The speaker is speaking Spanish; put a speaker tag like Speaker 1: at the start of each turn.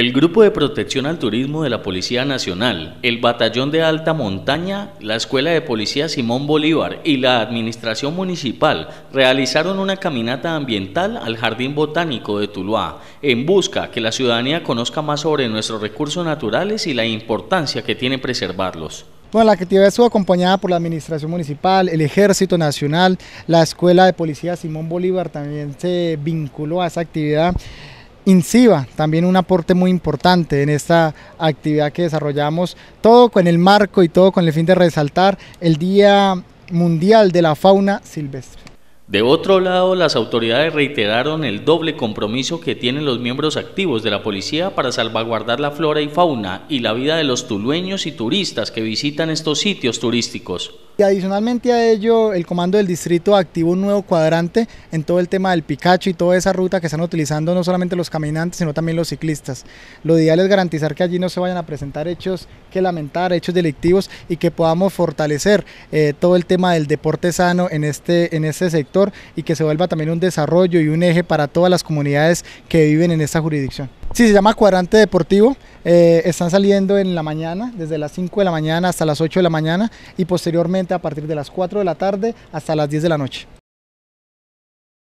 Speaker 1: El Grupo de Protección al Turismo de la Policía Nacional, el Batallón de Alta Montaña, la Escuela de Policía Simón Bolívar y la Administración Municipal realizaron una caminata ambiental al Jardín Botánico de Tuluá en busca que la ciudadanía conozca más sobre nuestros recursos naturales y la importancia que tiene preservarlos.
Speaker 2: Bueno, la actividad estuvo acompañada por la Administración Municipal, el Ejército Nacional, la Escuela de Policía Simón Bolívar también se vinculó a esa actividad INCIBA, también un aporte muy importante en esta actividad que desarrollamos, todo con el marco y todo con el fin de resaltar el Día Mundial de la Fauna Silvestre.
Speaker 1: De otro lado, las autoridades reiteraron el doble compromiso que tienen los miembros activos de la policía para salvaguardar la flora y fauna y la vida de los tulueños y turistas que visitan estos sitios turísticos.
Speaker 2: adicionalmente a ello, el comando del distrito activó un nuevo cuadrante en todo el tema del Picacho y toda esa ruta que están utilizando no solamente los caminantes, sino también los ciclistas. Lo ideal es garantizar que allí no se vayan a presentar hechos que lamentar, hechos delictivos y que podamos fortalecer eh, todo el tema del deporte sano en este, en este sector y que se vuelva también un desarrollo y un eje para todas las comunidades que viven en esta jurisdicción. Sí, se llama Cuadrante Deportivo. Eh, están saliendo en la mañana, desde las 5 de la mañana hasta las 8 de la mañana y posteriormente a partir de las 4 de la tarde hasta las 10 de la noche.